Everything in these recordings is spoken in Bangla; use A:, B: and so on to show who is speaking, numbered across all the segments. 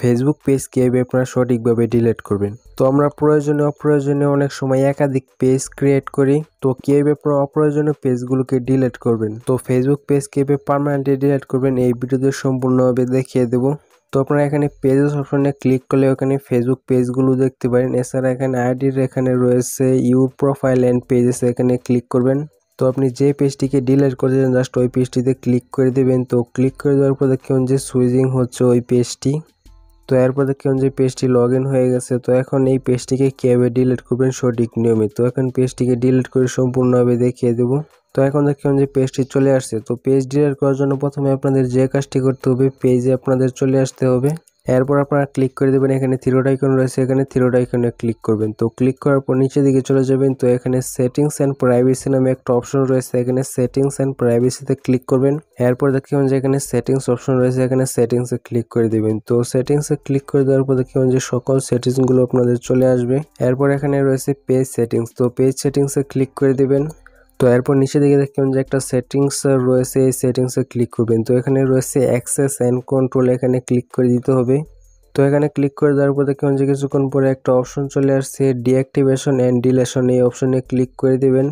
A: ফেসবুক পেজ কীভাবে আপনারা সঠিকভাবে ডিলেট করবেন তো আমরা প্রয়োজনে অপ্রয়োজনে অনেক সময় একাধিক পেজ ক্রিয়েট করি তো কীভাবে আপনারা অপ্রয়োজনীয় পেজগুলোকে ডিলেট করবেন তো ফেসবুক পেজ কীভাবে পারমানেন্টলি ডিলেট করবেন এই ভিডিওতে সম্পূর্ণভাবে দেখিয়ে দেবো তো আপনারা এখানে পেজেস অপশনে ক্লিক করলে ওখানে ফেসবুক পেজগুলো দেখতে পারেন এছাড়া এখানে আইডির এখানে রয়েছে ইউর প্রোফাইল অ্যান্ড পেজেস এখানে ক্লিক করবেন তো আপনি যে পেজটিকে ডিলেট করতে চান জাস্ট ওই পেজটিতে ক্লিক করে দেবেন তো ক্লিক করে দেওয়ার পর দেখুন যে সুইজিং হচ্ছে ওই পেজটি তো এরপর দেখবেন যে পেজটি লগ হয়ে গেছে তো এখন এই পেজটিকে কীভাবে ডিলিট করবেন সঠিক নিয়মে তো এখন পেজটিকে ডিলিট করে সম্পূর্ণভাবে দেখিয়ে দেবো তো এখন দেখবেন যে পেজটি চলে আসছে তো পেজ ডিলিট করার জন্য প্রথমে আপনাদের যে কাজটি করতে হবে পেজে আপনাদের চলে আসতে হবে এরপর আপনারা ক্লিক করে দেবেন এখানে থ্রিরোড আইকন রয়েছে এখানে থ্রিরোড আইকনে ক্লিক করবেন তো ক্লিক করার পর নিচে দিকে চলে যাবেন তো এখানে সেটিংস অ্যান্ড প্রাইভেসি নামে একটা অপশন রয়েছে এখানে সেটিংস অ্যান্ড প্রাইভেসিতে ক্লিক করবেন এরপর দেখতে পাবেন যে এখানে সেটিংস অপশন রয়েছে এখানে সেটিংসে ক্লিক করে দেবেন তো সেটিংসে ক্লিক করে দেওয়ার পর দেখতে পাবেন যে সকল সেটিংসগুলো আপনাদের চলে আসবে এরপর এখানে রয়েছে পেজ সেটিংস তো পেজ সেটিংসে ক্লিক করে দেবেন তো এরপর নিচে দিকে দেখবেন যে একটা সেটিংস রয়েছে এই সেটিংসে ক্লিক করবেন তো এখানে রয়েছে অ্যাক্সেস অ্যান্ড কন্ট্রোল এখানে ক্লিক করে দিতে হবে তো এখানে ক্লিক করে দেওয়ার পর দেখবেন যে কিছুক্ষণ পরে একটা অপশন চলে আসছে ডিঅ্যাক্টিভেশন অ্যান্ড ডিলেশন এই অপশনে ক্লিক করে দেবেন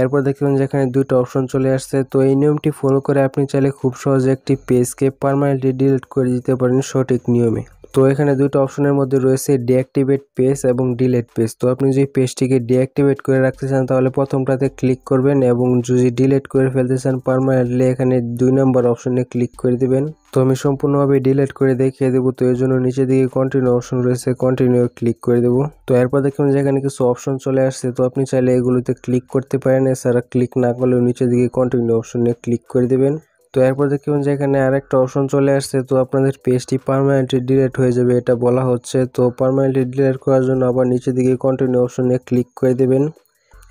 A: এরপর দেখবেন যে এখানে দুটো অপশন চলে আসছে তো এই নিয়মটি ফলো করে আপনি চাইলে খুব সহজে একটি পেজকে পারমানেন্টলি ডিলিট করে দিতে পারেন সঠিক নিয়মে তো এখানে দুটো অপশনের মধ্যে রয়েছে ডিঅ্যাক্টিভেট পেজ এবং ডিলেট পেজ তো আপনি যদি পেজটিকে ডিঅ্যাক্টিভেট করে রাখতে চান তাহলে প্রথমটাতে ক্লিক করবেন এবং যদি ডিলেট করে ফেলতে চান পারমানেন্টলি এখানে দুই নম্বর অপশনে ক্লিক করে দেবেন তো আমি সম্পূর্ণভাবে ডিলেট করে দেখিয়ে দেবো তো এর জন্য নিচে দিকে কন্টিনিউ অপশন রয়েছে কন্টিনিউ ক্লিক করে দেবো তো এরপর দেখুন যে এখানে কিছু অপশন চলে আসছে তো আপনি চাইলে এগুলোতে ক্লিক করতে পারেন এছাড়া ক্লিক না করলেও নিচে দিকে কন্টিনিউ অপশনে ক্লিক করে দেবেন তো এরপর দেখতে পাবেন যে এখানে আরেকটা অপশন চলে আসছে তো আপনাদের পেজটি পারমানেন্টলি ডিলেট হয়ে যাবে এটা বলা হচ্ছে তো পারমানেন্টলি ডিলেট করার জন্য আবার নিচে দিকে কন্টিনিউ অপশনে ক্লিক করে দেবেন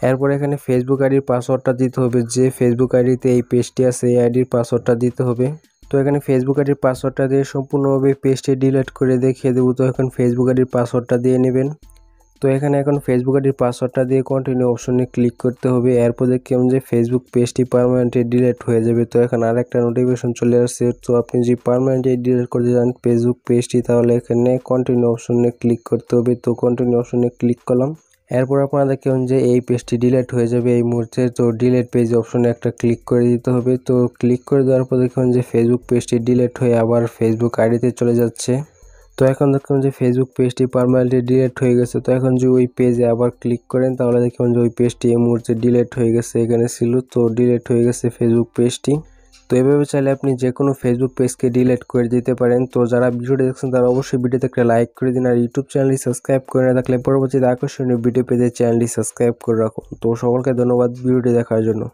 A: এরপর এখানে ফেসবুক আইডির পাসওয়ার্ডটা দিতে হবে যে ফেসবুক আইডিতে এই পেজটি আছে এই আইডির পাসওয়ার্ডটা দিতে হবে তো এখানে ফেসবুক আইডির পাসওয়ার্ডটা দিয়ে সম্পূর্ণভাবে পেজটি ডিলিট করে দেখিয়ে দেবো তো এখন ফেসবুক আইডির পাসওয়ার্ডটা দিয়ে নেবেন তো এখানে এখন ফেসবুক আইডির পাসওয়ার্ডটা দিয়ে কন্টিনিউ অপশনে ক্লিক করতে হবে এরপর দেখলাম যে ফেসবুক পেজটি পারমানেন্টলি ডিলিট হয়ে যাবে তো এখন আরেকটা নোটিফিকেশন চলে আসছে তো আপনি যদি পারমানেন্টলি ডিলিট করতে চান ফেসবুক পেজটি তাহলে এখানে কন্টিনিউ অপশনে ক্লিক করতে হবে তো কন্টিনিউ অপশনে ক্লিক করলাম এরপর আপনারা দেখবেন যে এই পেজটি ডিলেট হয়ে যাবে এই মুহূর্তে তো ডিলেট পেজ অপশনে একটা ক্লিক করে দিতে হবে তো ক্লিক করে দেওয়ার পর দেখবেন যে ফেসবুক পেজটি ডিলিট হয়ে আবার ফেসবুক আইডিতে চলে যাচ্ছে তো এখন দেখুন যে ফেসবুক পেজটি পারমানেন্টলি ডিলেট হয়ে গেছে তো এখন যদি ওই পেজে আবার ক্লিক করেন তাহলে দেখুন যে ওই পেজটি এই মুহূর্তে ডিলেট হয়ে গেছে এখানে ছিল তো ডিলেট হয়ে গেছে ফেসবুক পেজটি তো এভাবে চাইলে আপনি যে কোনো ফেসবুক পেজকে ডিলেট করে দিতে পারেন তো যারা ভিডিওটি দেখছেন তারা অবশ্যই ভিডিওতে একটা লাইক করে দিন আর ইউটিউব চ্যানেলটি সাবস্ক্রাইব করে না থাকলে পরবর্তীতে আকর্ষণীয় ভিডিও পেজে চ্যানেলটি সাবস্ক্রাইব করে রাখুন তো সকলকে ধন্যবাদ ভিডিওটি দেখার জন্য